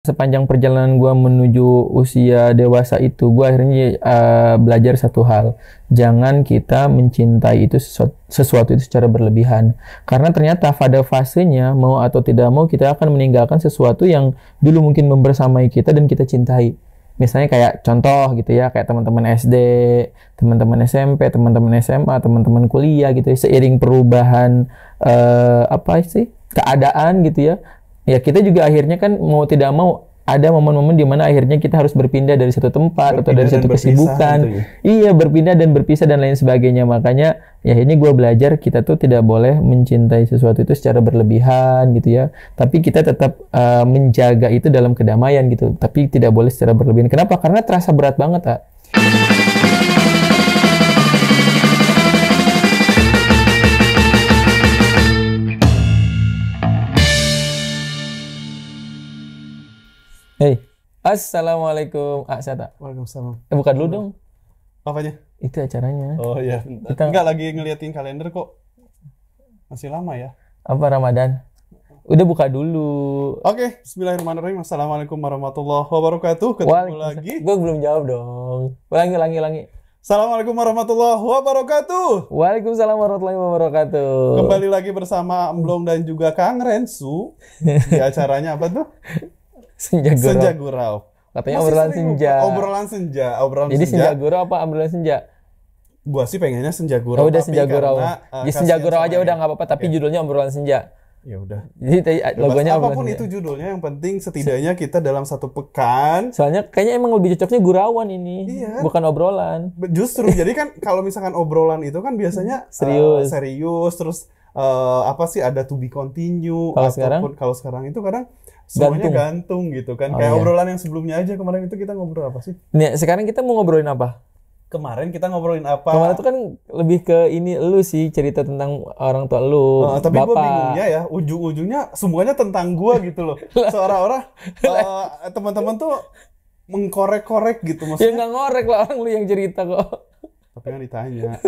sepanjang perjalanan gue menuju usia dewasa itu gue akhirnya uh, belajar satu hal jangan kita mencintai itu sesuatu, sesuatu itu secara berlebihan karena ternyata pada fasenya mau atau tidak mau kita akan meninggalkan sesuatu yang dulu mungkin membersamai kita dan kita cintai misalnya kayak contoh gitu ya kayak teman-teman SD teman-teman SMP teman-teman SMA teman-teman kuliah gitu ya, seiring perubahan uh, apa sih keadaan gitu ya ya kita juga akhirnya kan mau tidak mau ada momen-momen di mana akhirnya kita harus berpindah dari satu tempat berpindah atau dari satu kesibukan. Gitu ya? Iya, berpindah dan berpisah dan lain sebagainya. Makanya ya ini gue belajar kita tuh tidak boleh mencintai sesuatu itu secara berlebihan gitu ya. Tapi kita tetap uh, menjaga itu dalam kedamaian gitu. Tapi tidak boleh secara berlebihan. Kenapa? Karena terasa berat banget, ah. Hey, Assalamualaikum. Ah, saya tak. Waalaikumsalam. Eh, buka dulu dong. Apa aja? Itu acaranya. Oh iya. Kita enggak lagi ngeliatin kalender kok. Masih lama ya. Apa Ramadan? Udah buka dulu. Oke, okay. bismillahirrahmanirrahim. Assalamualaikum warahmatullahi wabarakatuh. Ketemu lagi. Gue belum jawab dong. Ulangi, ulangi, ulangi. Assalamualaikum warahmatullahi wabarakatuh. Waalaikumsalam warahmatullahi wabarakatuh. Kembali lagi bersama Amblong dan juga Kang Rensu di acaranya apa tuh? senja gurau. Senja gurau. Katanya Masih obrolan senja. Obrolan senja, obrolan Jadi senja. senja gurau apa obrolan senja? Gua sih pengennya senja gurau. Oh, udah senja gurau. uh, ya, eh, senja gurau aja udah nggak apa-apa, tapi iya. judulnya obrolan senja. Ya udah. Jadi logonya apapun senja. itu judulnya yang penting setidaknya kita dalam satu pekan. Soalnya kayaknya emang lebih cocoknya gurauan ini, iya. bukan obrolan. Justru jadi kan kalau misalkan obrolan itu kan biasanya serius, uh, serius terus uh, apa sih ada to be continue kalau sekarang kalau sekarang itu kadang gantung, gantung gitu kan. Oh, Kayak iya. obrolan yang sebelumnya aja kemarin itu kita ngobrol apa sih? Nih, sekarang kita mau ngobrolin apa? Kemarin kita ngobrolin apa? Kemarin itu kan lebih ke ini lu sih cerita tentang orang tua lu. oh, tapi gue bingungnya ya, ujung-ujungnya semuanya tentang gua gitu loh. Seorang-orang uh, eh, teman-teman tuh mengkorek-korek gitu ya, maksudnya. Ya nggak ngorek lah orang lu yang cerita kok tapi kan ditanya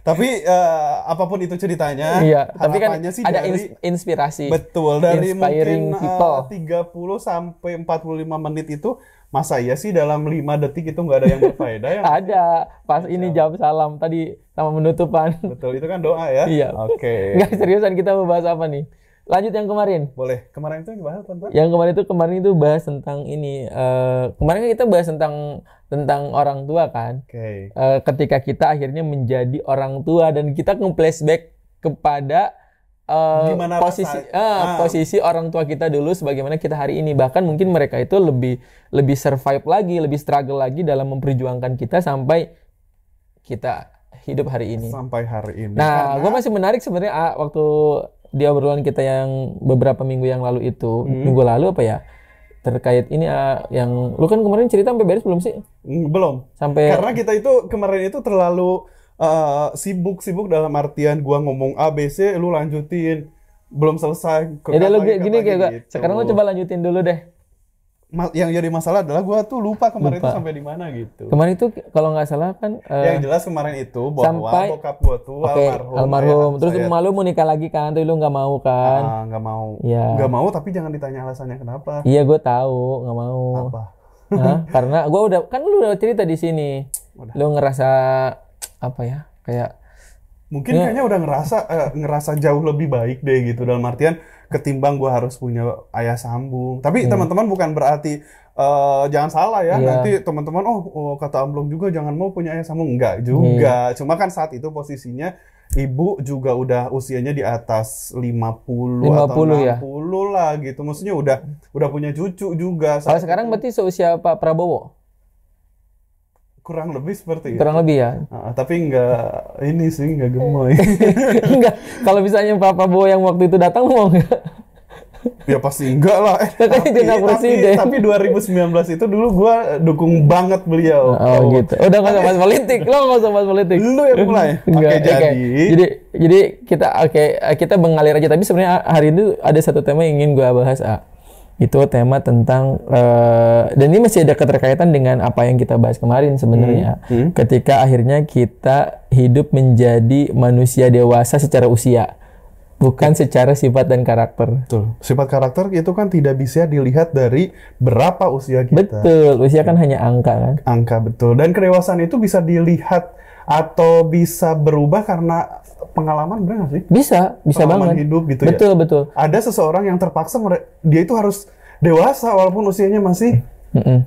tapi uh, apapun itu ceritanya iya, tapi kan sih ada dari, inspirasi betul dari Inspiring mungkin eh, people. Uh, 30 sampai 45 menit itu masa iya sih dalam 5 detik itu nggak ada yang berfaedah ya ada pas ya, ini jawab salam tadi sama penutupan betul itu kan doa ya iya oke okay. nggak seriusan kita membahas apa nih lanjut yang kemarin boleh kemarin itu yang bahas tentang yang kemarin itu kemarin itu bahas tentang ini uh, kemarin kan kita bahas tentang tentang orang tua kan. Okay. Uh, eh, ketika kita akhirnya menjadi orang tua dan kita nge-flashback kepada uh, posisi uh, ah. posisi orang tua kita dulu sebagaimana kita hari ini bahkan mungkin mereka itu lebih lebih survive lagi, lebih struggle lagi dalam memperjuangkan kita sampai kita hidup hari ini. Sampai hari ini. Nah, Karena... gue masih menarik sebenarnya ah, waktu di obrolan kita yang beberapa minggu yang lalu itu, hmm. minggu lalu apa ya? terkait ini uh, yang lu kan kemarin cerita sampai beres belum sih? Hmm, belum. Sampai Karena kita itu kemarin itu terlalu eh, sibuk-sibuk uh, dalam artian gua ngomong ABC lu lanjutin belum selesai. Ya lu gini kan kayak gitu. Sekarang lu coba lanjutin dulu deh yang jadi masalah adalah gue tuh lupa kemarin lupa. itu sampai di mana gitu. Kemarin itu kalau nggak salah kan. Uh, yang jelas kemarin itu bahwa sampai, bokap gue tuh okay, almarhum. Almarhum. Ya, Terus saya, malu mau nikah lagi kan? Tuh lu nggak mau kan? Ah, nggak ah, mau. Iya. Nggak mau tapi jangan ditanya alasannya kenapa. Iya gue tahu nggak mau. Apa? Hah? Karena gue udah kan lu udah cerita di sini. Lu ngerasa apa ya? Kayak mungkin ya. kayaknya udah ngerasa eh, ngerasa jauh lebih baik deh gitu dalam artian ketimbang gue harus punya ayah sambung tapi hmm. teman-teman bukan berarti uh, jangan salah ya ya. nanti teman-teman oh, oh kata amblong juga jangan mau punya ayah sambung enggak juga hmm. cuma kan saat itu posisinya ibu juga udah usianya di atas 50, 50 atau 60 ya? lah gitu maksudnya udah udah punya cucu juga kalau sekarang berarti seusia Pak Prabowo kurang lebih seperti itu. Kurang lebih ya. Nah, tapi nggak ini sih nggak gemoy. enggak. Kalau misalnya Pak Prabowo yang waktu itu datang mau nggak? ya pasti enggak lah. tapi, tapi, tapi, tapi 2019 itu dulu gua dukung banget beliau. Oh, oh. gitu. Udah nggak usah politik. Lo nggak usah bahas politik. Lu yang mulai. Oke, okay, jadi okay. jadi jadi kita oke okay, kita mengalir aja tapi sebenarnya hari ini ada satu tema yang ingin gua bahas, Ah itu tema tentang uh, dan ini masih ada keterkaitan dengan apa yang kita bahas kemarin sebenarnya hmm. Hmm. ketika akhirnya kita hidup menjadi manusia dewasa secara usia bukan secara sifat dan karakter. Betul. Sifat karakter itu kan tidak bisa dilihat dari berapa usia kita. Betul. Usia kan hmm. hanya angka kan. Angka betul. Dan kedewasaan itu bisa dilihat atau bisa berubah karena pengalaman benar gak sih? Bisa, bisa pengalaman banget. hidup gitu betul, ya. Betul, betul. Ada seseorang yang terpaksa dia itu harus dewasa walaupun usianya masih mm -mm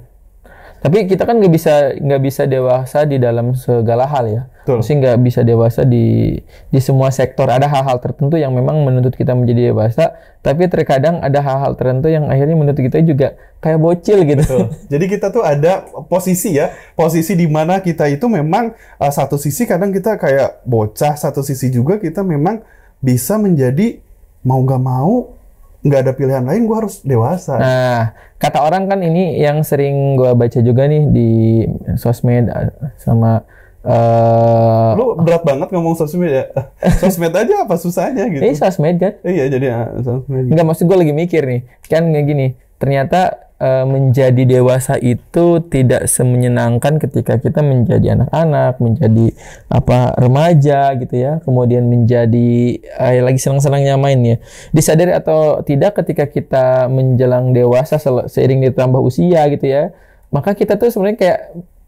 tapi kita kan nggak bisa nggak bisa dewasa di dalam segala hal ya sih mesti nggak bisa dewasa di di semua sektor ada hal-hal tertentu yang memang menuntut kita menjadi dewasa tapi terkadang ada hal-hal tertentu yang akhirnya menuntut kita juga kayak bocil gitu Betul. jadi kita tuh ada posisi ya posisi di mana kita itu memang uh, satu sisi kadang kita kayak bocah satu sisi juga kita memang bisa menjadi mau nggak mau nggak ada pilihan lain gue harus dewasa nah kata orang kan ini yang sering gue baca juga nih di sosmed eh, sama Uh, lu berat banget ngomong sosmed ya sosmed aja apa susahnya gitu eh, sosmed kan iya jadi ah, sosmed nggak maksud gue lagi mikir nih kan kayak gini ternyata uh, menjadi dewasa itu tidak semenyenangkan ketika kita menjadi anak-anak, menjadi apa remaja gitu ya, kemudian menjadi eh, lagi senang-senangnya main ya. Disadari atau tidak ketika kita menjelang dewasa seiring ditambah usia gitu ya, maka kita tuh sebenarnya kayak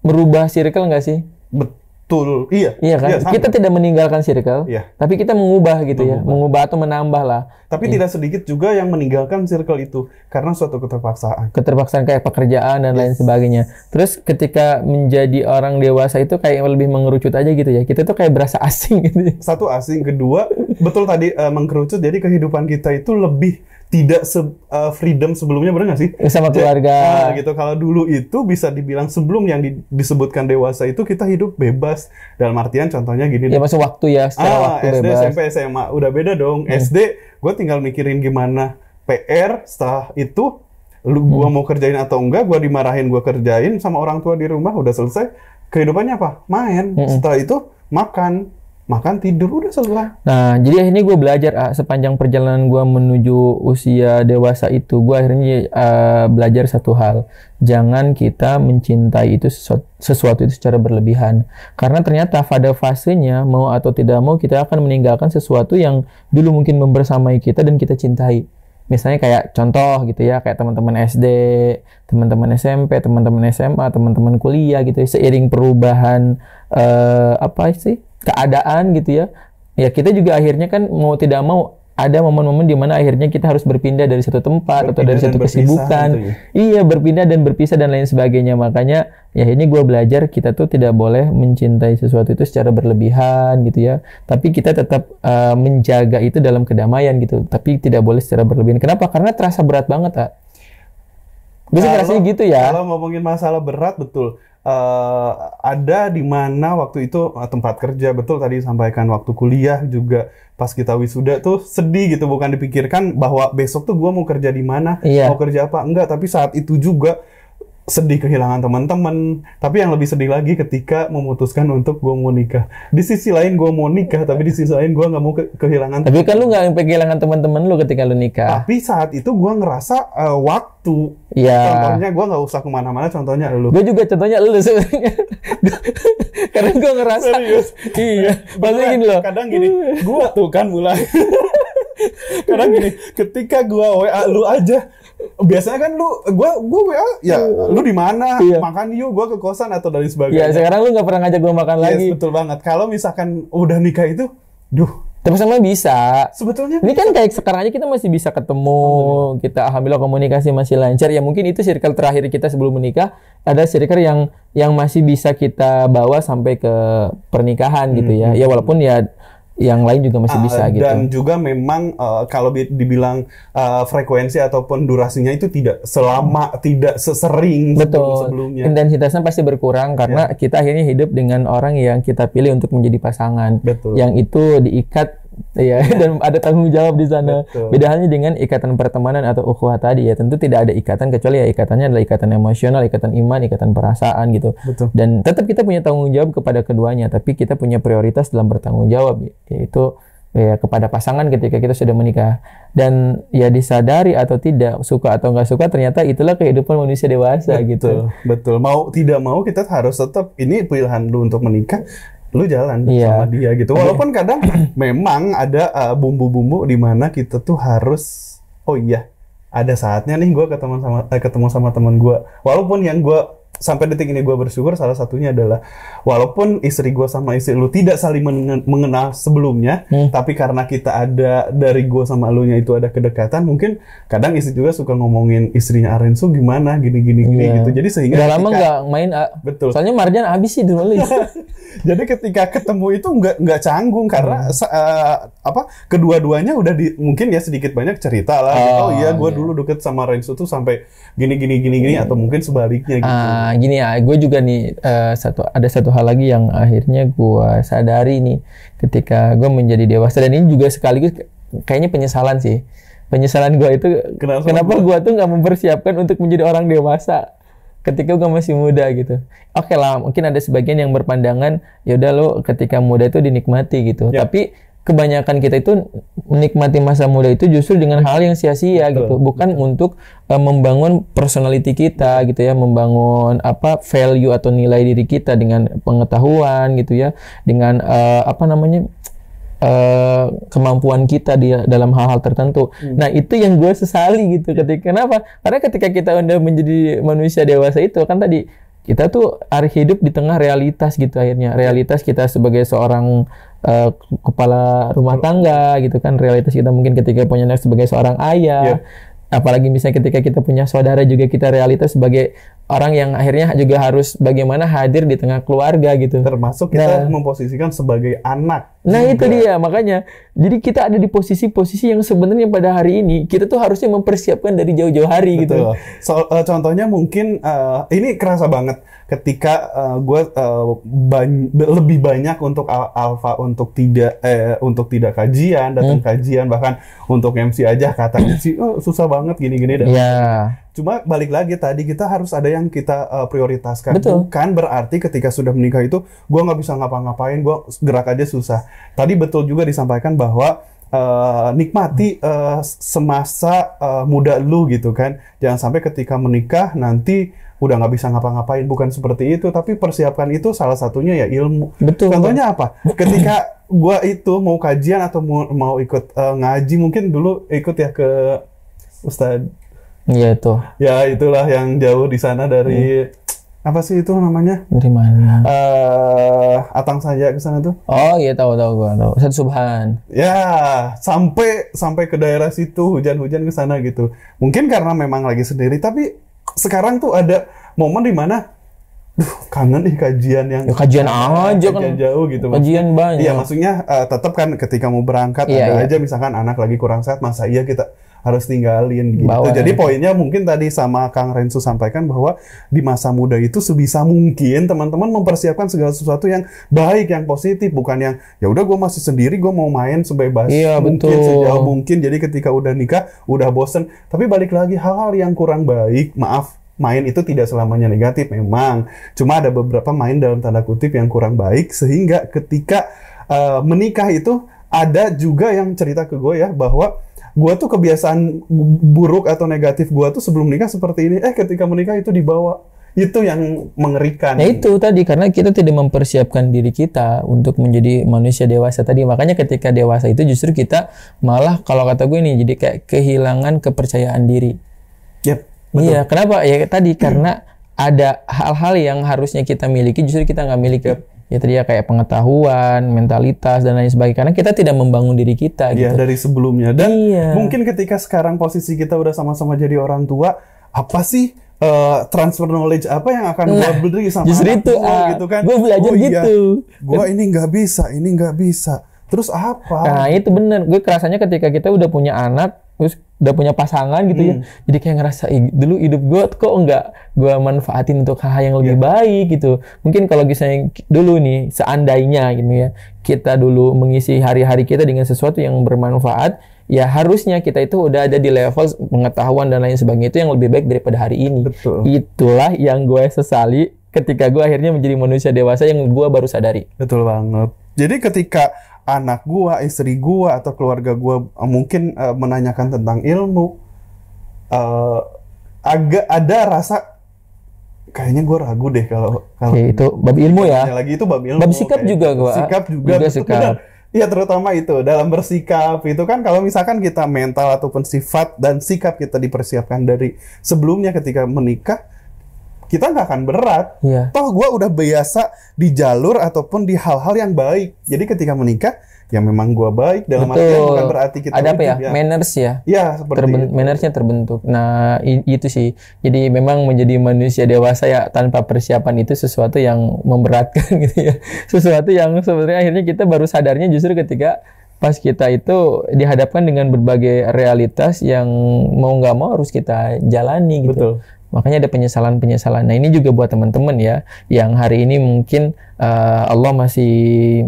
merubah circle nggak sih? Betul betul iya iya kan iya, kita tidak meninggalkan circle iya. tapi kita mengubah gitu mengubah. ya mengubah atau menambah lah tapi iya. tidak sedikit juga yang meninggalkan circle itu karena suatu keterpaksaan keterpaksaan kayak pekerjaan dan yes. lain sebagainya terus ketika menjadi orang dewasa itu kayak lebih mengerucut aja gitu ya kita tuh kayak berasa asing gitu ya. satu asing kedua betul tadi uh, eh, mengerucut jadi kehidupan kita itu lebih tidak se uh, freedom sebelumnya benar nggak sih eh, sama keluarga nah, gitu kalau dulu itu bisa dibilang sebelum yang di, disebutkan dewasa itu kita hidup bebas dalam artian contohnya gini ya masa waktu ya setelah ah, waktu SD bebas. SMP SMA udah beda dong hmm. SD gue tinggal mikirin gimana PR setelah itu lu hmm. gua hmm. mau kerjain atau enggak gue dimarahin gue kerjain sama orang tua di rumah udah selesai kehidupannya apa main hmm. setelah itu makan makan tidur udah selesai. Nah jadi akhirnya gue belajar ah, sepanjang perjalanan gue menuju usia dewasa itu gue akhirnya ah, belajar satu hal jangan kita mencintai itu sesuatu, sesuatu itu secara berlebihan karena ternyata pada fasenya mau atau tidak mau kita akan meninggalkan sesuatu yang dulu mungkin membersamai kita dan kita cintai. Misalnya kayak contoh gitu ya, kayak teman-teman SD, teman-teman SMP, teman-teman SMA, teman-teman kuliah gitu. Ya, seiring perubahan uh, apa sih keadaan gitu ya ya kita juga akhirnya kan mau tidak mau ada momen-momen di mana akhirnya kita harus berpindah dari satu tempat berpindah atau dari satu kesibukan. Gitu ya? Iya, berpindah dan berpisah dan lain sebagainya. Makanya ya ini gue belajar kita tuh tidak boleh mencintai sesuatu itu secara berlebihan gitu ya. Tapi kita tetap uh, menjaga itu dalam kedamaian gitu. Tapi tidak boleh secara berlebihan. Kenapa? Karena terasa berat banget, ah. Bisa ngerasa gitu ya. Kalau ngomongin masalah berat betul uh, ada di mana waktu itu eh, tempat kerja betul tadi sampaikan waktu kuliah juga pas kita wisuda tuh sedih gitu bukan dipikirkan bahwa besok tuh gue mau kerja di mana iya. mau kerja apa enggak tapi saat itu juga sedih kehilangan teman-teman, tapi yang lebih sedih lagi ketika memutuskan untuk gue mau nikah. Di sisi lain gue mau nikah, tapi di sisi lain gue nggak mau ke kehilangan. Tapi kan lu nggak kehilangan teman-teman lu ketika lu nikah. Tapi saat itu gue ngerasa uh, waktu. Ya. Contohnya gue nggak usah kemana-mana. Contohnya lu. Gue juga contohnya lu sebenarnya. Karena gue ngerasa. Serius. Iya. Maksudnya gini loh. Kadang gini. Gue tuh kan mulai. Kadang gini. Ketika gue WA lu aja biasanya kan lu gue gue ya, ya lu di mana iya. makan yuk gue ke kosan atau dari sebagainya. Ya sekarang lu nggak pernah ngajak gue makan yes, lagi. betul banget. Kalau misalkan udah nikah itu duh tapi sama bisa. Sebetulnya ini kan kayak sekarang aja kita masih bisa ketemu, oh, kita alhamdulillah komunikasi masih lancar. Ya mungkin itu circle terakhir kita sebelum menikah ada circle yang yang masih bisa kita bawa sampai ke pernikahan hmm. gitu ya. Hmm, hmm. Ya walaupun ya yang lain juga masih ah, bisa uh, dan gitu. Dan juga memang uh, kalau dibilang uh, frekuensi ataupun durasinya itu tidak selama hmm. tidak sesering Betul. sebelumnya. Intensitasnya pasti berkurang karena yeah. kita akhirnya hidup dengan orang yang kita pilih untuk menjadi pasangan. Betul. Yang itu diikat Iya, ya. dan ada tanggung jawab di sana. Betul. Beda halnya dengan ikatan pertemanan atau ukhuwah tadi ya. Tentu tidak ada ikatan kecuali ya ikatannya adalah ikatan emosional, ikatan iman, ikatan perasaan gitu. Betul. Dan tetap kita punya tanggung jawab kepada keduanya, tapi kita punya prioritas dalam bertanggung jawab ya. yaitu ya kepada pasangan ketika kita sudah menikah dan ya disadari atau tidak suka atau nggak suka ternyata itulah kehidupan manusia dewasa gitu. betul, gitu betul mau tidak mau kita harus tetap ini pilihan lu untuk menikah lu jalan yeah. sama dia gitu. Walaupun kadang memang ada bumbu eh, bumbu-bumbu di mana kita tuh harus oh iya, ada saatnya nih gue ketemu sama eh, ketemu sama teman gue. Walaupun yang gue sampai detik ini gue bersyukur salah satunya adalah walaupun istri gue sama istri lu tidak saling mengenal sebelumnya hmm. tapi karena kita ada dari gue sama lu nya itu ada kedekatan mungkin kadang istri juga suka ngomongin istrinya Arensu gimana gini gini gini iya. gitu jadi sehingga udah lama nggak main A. betul soalnya Marjan habis sih dulu jadi ketika ketemu itu nggak nggak canggung karena hmm. uh, apa kedua-duanya udah di mungkin ya sedikit banyak cerita lah gitu. oh, oh iya gue yeah. dulu deket sama Arensu tuh sampai gini gini gini gini hmm. atau mungkin sebaliknya gitu. uh, Nah, gini ya, gue juga nih uh, satu ada satu hal lagi yang akhirnya gue sadari nih ketika gue menjadi dewasa dan ini juga sekaligus kayaknya penyesalan sih. Penyesalan gue itu kenapa, kenapa gue tuh nggak mempersiapkan untuk menjadi orang dewasa ketika gue masih muda gitu. Oke okay lah, mungkin ada sebagian yang berpandangan ya udah lo ketika muda itu dinikmati gitu. Ya. Tapi kebanyakan kita itu menikmati masa muda itu justru dengan hal yang sia-sia gitu bukan untuk uh, membangun personality kita gitu ya membangun apa value atau nilai diri kita dengan pengetahuan gitu ya dengan uh, apa namanya Uh, kemampuan kita di dalam hal-hal tertentu. Hmm. Nah itu yang gue sesali gitu iya. ketika kenapa? Karena ketika kita udah menjadi manusia dewasa itu kan tadi kita tuh hari hidup di tengah realitas gitu akhirnya realitas kita sebagai seorang Eh, kepala rumah tangga gitu kan realitas kita mungkin ketika punya anak sebagai seorang ayah yeah. apalagi misalnya ketika kita punya saudara juga kita realitas sebagai orang yang akhirnya juga harus bagaimana hadir di tengah keluarga gitu termasuk kita nah, memposisikan sebagai anak nah juga. itu dia makanya jadi kita ada di posisi-posisi yang sebenarnya pada hari ini kita tuh harusnya mempersiapkan dari jauh-jauh hari gitu. Betul. gitu so, uh, contohnya mungkin uh, ini kerasa banget ketika uh, eh, gue uh, bany lebih banyak untuk al alfa untuk tidak eh, untuk tidak kajian datang hmm. kajian bahkan untuk MC aja katanya sih oh, susah banget gini-gini dan yeah. Iya. cuma balik lagi tadi kita harus ada yang kita uh, prioritaskan Betul. bukan berarti ketika sudah menikah itu gue nggak bisa ngapa-ngapain gue gerak aja susah tadi betul juga disampaikan bahwa Uh, nikmati uh, semasa uh, muda lu gitu kan jangan sampai ketika menikah nanti udah nggak bisa ngapa-ngapain bukan seperti itu tapi persiapkan itu salah satunya ya ilmu betul contohnya apa ketika gua itu mau kajian atau mau, mau ikut uh, ngaji mungkin dulu ikut ya ke ustad ya itu ya itulah yang jauh di sana dari hmm. apa sih itu namanya dari mana uh, atang saja ke sana tuh oh iya tahu tahu gua tahu subhan ya sampai sampai ke daerah situ hujan-hujan ke sana gitu mungkin karena memang lagi sendiri tapi sekarang tuh ada momen di mana duh kangen nih kajian yang ya, kajian aja kan. kajian kan jauh gitu kajian banyak iya maksudnya uh, eh, tetap kan ketika mau berangkat iya, ada iya. aja misalkan anak lagi kurang sehat masa iya kita harus tinggalin gitu. Bawa, Jadi ya. poinnya mungkin tadi sama Kang Rensu sampaikan bahwa di masa muda itu sebisa mungkin teman-teman mempersiapkan segala sesuatu yang baik, yang positif, bukan yang ya udah gue masih sendiri, gue mau main sebebas iya, mungkin betul. sejauh mungkin. Jadi ketika udah nikah, udah bosen. Tapi balik lagi hal-hal yang kurang baik, maaf main itu tidak selamanya negatif memang. Cuma ada beberapa main dalam tanda kutip yang kurang baik sehingga ketika uh, menikah itu ada juga yang cerita ke gue ya bahwa gue tuh kebiasaan buruk atau negatif gue tuh sebelum nikah seperti ini. Eh ketika menikah itu dibawa itu yang mengerikan. Nah itu tadi karena kita tidak mempersiapkan diri kita untuk menjadi manusia dewasa tadi makanya ketika dewasa itu justru kita malah kalau kata gue ini jadi kayak kehilangan kepercayaan diri. Yep. Iya, kenapa? Ya tadi hmm. karena ada hal-hal yang harusnya kita miliki justru kita nggak miliki. Yep. Ya tadi ya kayak pengetahuan, mentalitas dan lain sebagainya karena kita tidak membangun diri kita Iya, gitu. dari sebelumnya dan iya. mungkin ketika sekarang posisi kita udah sama-sama jadi orang tua, apa sih Uh, transfer knowledge apa yang akan nah, gue beli sama justru anak itu, uh, gitu kan gue belajar oh, iya. gitu iya, gue ini nggak bisa ini nggak bisa terus apa nah itu bener gue kerasanya ketika kita udah punya anak terus udah punya pasangan gitu ya. hmm. ya jadi kayak ngerasa dulu hidup gue kok enggak gue manfaatin untuk hal-hal yang lebih yeah. baik gitu mungkin kalau misalnya dulu nih seandainya gitu ya kita dulu mengisi hari-hari kita dengan sesuatu yang bermanfaat ya harusnya kita itu udah ada di level pengetahuan dan lain sebagainya itu yang lebih baik daripada hari ini Betul. itulah yang gue sesali ketika gue akhirnya menjadi manusia dewasa yang gue baru sadari betul banget jadi ketika anak gua, istri gua atau keluarga gua eh, mungkin uh, menanyakan tentang ilmu uh, agak ada rasa kayaknya gua ragu deh kalau kalau ya, itu bab ilmu ya lagi itu bab ilmu bab sikap juga gua. sikap juga, juga gitu. sikap Iya terutama itu dalam bersikap itu kan kalau misalkan kita mental ataupun sifat dan sikap kita dipersiapkan dari sebelumnya ketika menikah kita nggak akan berat. Iya. Toh gue udah biasa di jalur ataupun di hal-hal yang baik. Jadi ketika menikah, ya memang gue baik dalam Betul. artian bukan berarti kita ada apa ya, ya. manners ya. Iya seperti Terben itu. Mannersnya terbentuk. Nah itu sih. Jadi memang menjadi manusia dewasa ya tanpa persiapan itu sesuatu yang memberatkan gitu ya. Sesuatu yang sebenarnya akhirnya kita baru sadarnya justru ketika pas kita itu dihadapkan dengan berbagai realitas yang mau nggak mau harus kita jalani gitu. Betul. Makanya ada penyesalan-penyesalan. Nah, ini juga buat teman-teman ya yang hari ini mungkin uh, Allah masih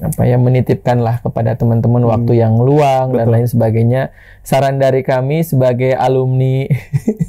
apa ya menitipkanlah kepada teman-teman hmm. waktu yang luang Betul. dan lain sebagainya. Saran dari kami sebagai alumni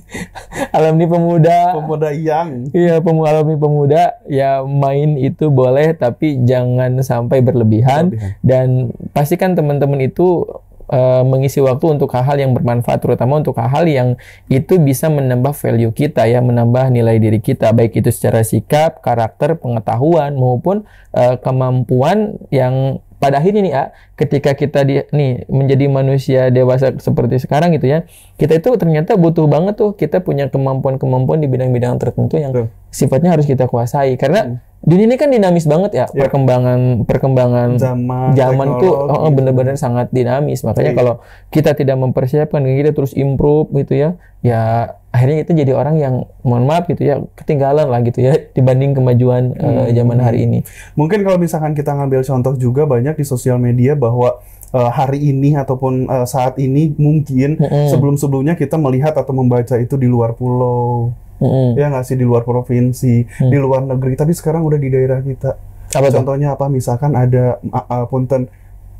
alumni pemuda pemuda yang iya pemu alumni pemuda ya main itu boleh tapi jangan sampai berlebihan, berlebihan. dan pastikan teman-teman itu uh, mengisi waktu untuk hal-hal yang bermanfaat terutama untuk hal-hal yang itu bisa menambah value kita ya menambah nilai diri kita baik itu secara sikap karakter pengetahuan maupun uh, kemampuan yang pada akhirnya nih A, ketika kita di, nih menjadi manusia dewasa seperti sekarang gitu ya, kita itu ternyata butuh banget tuh kita punya kemampuan-kemampuan di bidang-bidang tertentu yang Betul. sifatnya harus kita kuasai karena hmm. dunia ini kan dinamis banget ya, ya. perkembangan perkembangan zaman, zaman tuh oh, bener-bener sangat dinamis. Makanya ya. kalau kita tidak mempersiapkan kita terus improve gitu ya, ya akhirnya itu jadi orang yang mohon maaf gitu ya ketinggalan lah gitu ya dibanding kemajuan eh, hmm. uh, zaman hari ini. Mungkin kalau misalkan kita ngambil contoh juga banyak di sosial media bahwa uh, hari ini ataupun uh, saat ini mungkin hmm. sebelum-sebelumnya kita melihat atau membaca itu di luar pulau. Mm -hmm. Ya nggak sih di luar provinsi, mm. di luar negeri, tapi sekarang udah di daerah kita. Apa Contohnya apa? Misalkan ada uh, punten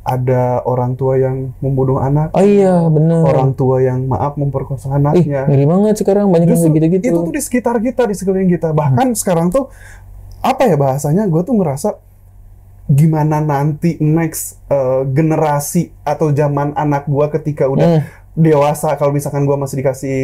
ada orang tua yang membunuh anak. Oh iya, benar. Orang tua yang maaf memperkosa anaknya. Ih, ngeri banget sekarang banyak yang gitu-gitu. Itu tuh di sekitar kita, di sekeliling kita. Bahkan hmm. sekarang tuh apa ya bahasanya? Gue tuh ngerasa gimana nanti next uh, generasi atau zaman anak gue ketika udah hmm dewasa kalau misalkan gue masih dikasih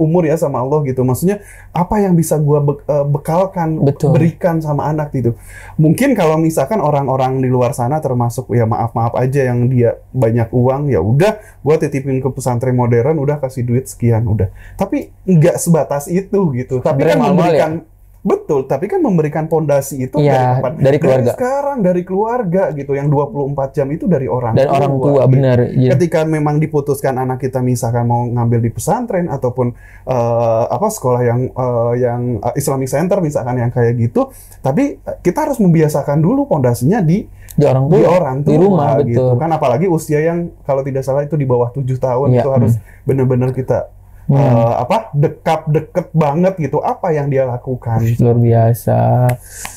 umur ya sama Allah gitu maksudnya apa yang bisa gue be eh, bekalkan Betul. berikan sama anak gitu mungkin kalau misalkan orang-orang di luar sana termasuk ya maaf maaf aja yang dia banyak uang ya udah gue titipin ke pesantren modern udah kasih duit sekian udah tapi nggak sebatas itu gitu tapi kan ya. memberikan ya? Betul, tapi kan memberikan pondasi itu ya, dari, dari keluarga. Dari sekarang dari keluarga gitu, yang 24 jam itu dari orang dan tua. orang tua, gitu. benar. Ya. Ketika memang diputuskan anak kita misalkan mau ngambil di pesantren ataupun uh, apa sekolah yang uh, yang uh, Islamic Center misalkan yang kayak gitu, tapi kita harus membiasakan dulu pondasinya di di orang tua, di, orang tua, di rumah gitu betul. kan apalagi usia yang kalau tidak salah itu di bawah tujuh tahun ya. itu harus mm. benar-benar kita hmm. uh, apa dekat deket banget gitu apa yang dia lakukan luar biasa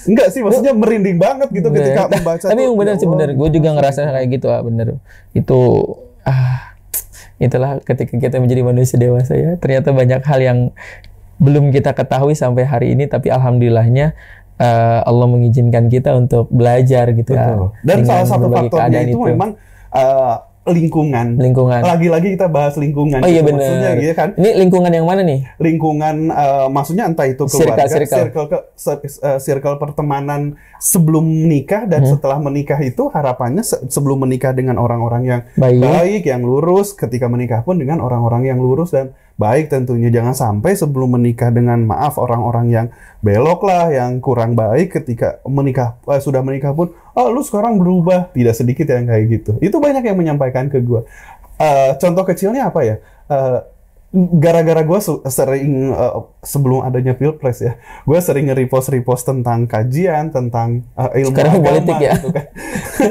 enggak sih maksudnya merinding banget gitu bener. Iya. ketika membaca tapi yang benar ya sih bener gue juga ngerasa kayak gitu ah bener itu ah itulah ketika kita menjadi manusia dewasa ya ternyata banyak hal yang belum kita ketahui sampai hari ini tapi alhamdulillahnya uh, Allah mengizinkan kita untuk belajar gitu ah. Betul. ya dan salah satu faktornya itu, itu memang uh, lingkungan. Lingkungan. Lagi-lagi kita bahas lingkungan. Oh iya gitu. benar. Maksudnya gitu kan. Ini lingkungan yang mana nih? Lingkungan uh, maksudnya entah itu keluarga, circle, circle. circle ke uh, circle pertemanan sebelum nikah dan hmm. setelah menikah itu harapannya se sebelum menikah dengan orang-orang yang baik. baik, yang lurus, ketika menikah pun dengan orang-orang yang lurus dan baik tentunya jangan sampai sebelum menikah dengan maaf orang-orang yang belok lah yang kurang baik ketika menikah eh, sudah menikah pun oh lu sekarang berubah tidak sedikit yang kayak gitu itu banyak yang menyampaikan ke gue uh, contoh kecilnya apa ya uh, gara-gara gue sering uh, sebelum adanya pilpres ya, gue sering nge-repost-repost tentang kajian tentang uh, ilmu Sekarang agama politik ya. gitu kan,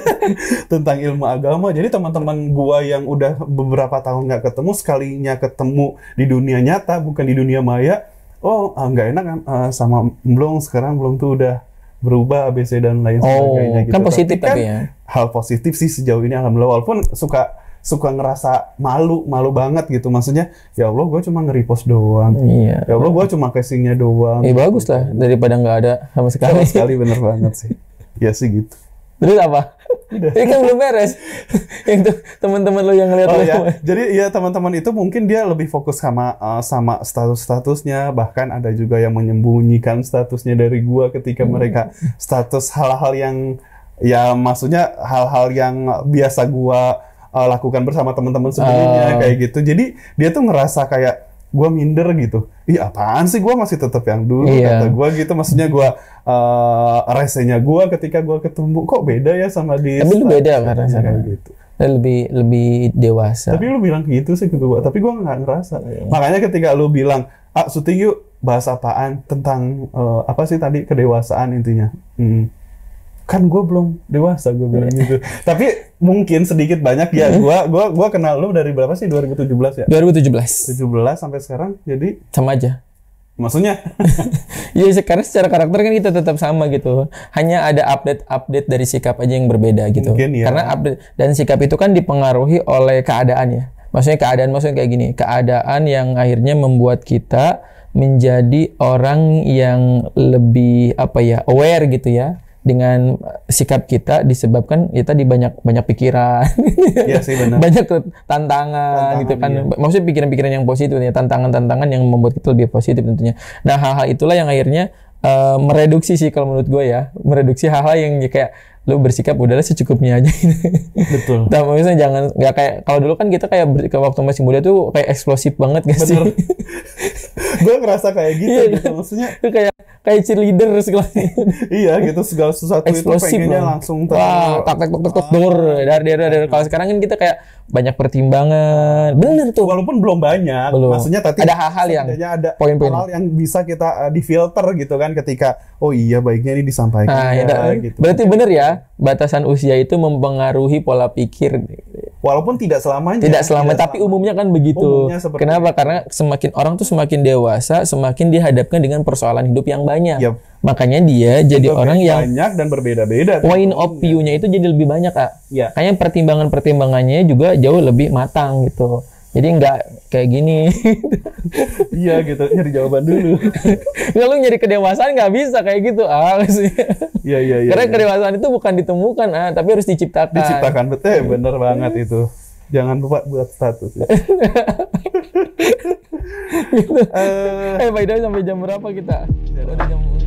tentang ilmu agama. Jadi teman-teman gue yang udah beberapa tahun nggak ketemu sekalinya ketemu di dunia nyata bukan di dunia maya, oh ah, nggak uh, enak kan uh, sama belum sekarang belum tuh udah berubah ABC dan lain oh, sebagainya kan gitu. Kan positif tapi, kan tapi ya. Hal positif sih sejauh ini alhamdulillah walaupun suka suka ngerasa malu, malu banget gitu. Maksudnya, ya Allah gue cuma nge-repost doang. Iya. Ya Allah gue cuma casingnya doang. Iya bagus lah, gitu. daripada nggak ada sama sekali. Sama sekali bener banget sih. Ya sih gitu. Terus apa? Ini kan belum beres. itu teman-teman lo yang ngeliat oh, lo. Ya. Jadi ya teman-teman itu mungkin dia lebih fokus sama uh, sama status-statusnya. Bahkan ada juga yang menyembunyikan statusnya dari gua ketika hmm. mereka status hal-hal yang ya maksudnya hal-hal yang biasa gua uh, lakukan bersama teman-teman sebelumnya uh. kayak gitu. Jadi dia tuh ngerasa kayak gue minder gitu. Iya apaan sih gue masih tetap yang dulu iya. kata gue gitu. Maksudnya gue uh, resenya gue ketika gue ketemu kok beda ya sama di. Tapi lu beda kan rasanya gitu. Lebih lebih dewasa. Tapi lu bilang gitu sih gitu gue. Tapi gue nggak ngerasa. Iya. Makanya ketika lu bilang ah syuting yuk bahas apaan tentang uh, apa sih tadi kedewasaan intinya. Hmm kan gue belum dewasa gue bilang iya. gitu tapi mungkin sedikit banyak ya iya. gue gua gua kenal lu dari berapa sih 2017 ya 2017 17 sampai sekarang jadi sama aja maksudnya ya sekarang secara karakter kan kita tetap sama gitu hanya ada update update dari sikap aja yang berbeda gitu mungkin, ya. karena update dan sikap itu kan dipengaruhi oleh keadaan ya maksudnya keadaan maksudnya kayak gini keadaan yang akhirnya membuat kita menjadi orang yang lebih apa ya aware gitu ya dengan sikap kita disebabkan kita ya di banyak banyak pikiran ya, sih, benar. banyak tantangan, tantangan gitu kan iya. maksudnya pikiran-pikiran yang positif ya tantangan-tantangan yang membuat kita lebih positif tentunya nah hal-hal itulah yang akhirnya uh, mereduksi sih kalau menurut gue ya mereduksi hal-hal yang kayak lu bersikap udahlah secukupnya aja betul tapi nah, maksudnya jangan nggak kayak kalau dulu kan kita kayak ke waktu masih muda tuh kayak eksplosif banget gak sih gue ngerasa kayak gitu, iya. gitu. maksudnya kayak kayak cheerleader segala. iya gitu segala sesuatu Eksplosif itu pengennya langsung ter Wah, tak tak tak tak ah. dor dari dari dari kalau sekarang kan kita kayak banyak pertimbangan. Bener tuh. Walaupun belum banyak. Belum. Maksudnya tadi ada hal-hal yang ada poin-poin hal yang bisa kita uh, difilter gitu kan ketika oh iya baiknya ini disampaikan. Nah, ya, gitu. Berarti bener ya, batasan usia itu mempengaruhi pola pikir Walaupun tidak selamanya. Tidak iya. selama, tidak tapi selama. umumnya kan begitu. Umumnya Kenapa? Itu. Karena semakin orang tuh semakin dewasa, semakin dihadapkan dengan persoalan hidup yang banyak. Yep. Makanya dia jadi orang orang yang banyak dan berbeda-beda. Point of view-nya itu jadi lebih banyak, Kak. Ya. Kayaknya pertimbangan-pertimbangannya juga jauh lebih matang gitu jadi nggak kayak gini iya gitu nyari jawaban dulu nggak lu nyari kedewasaan nggak bisa kayak gitu ah iya iya iya karena ya. kedewasaan itu bukan ditemukan ah tapi harus diciptakan diciptakan betul ya, bener banget itu jangan lupa buat status ya. gitu. uh, eh by the way sampai jam berapa kita udah jam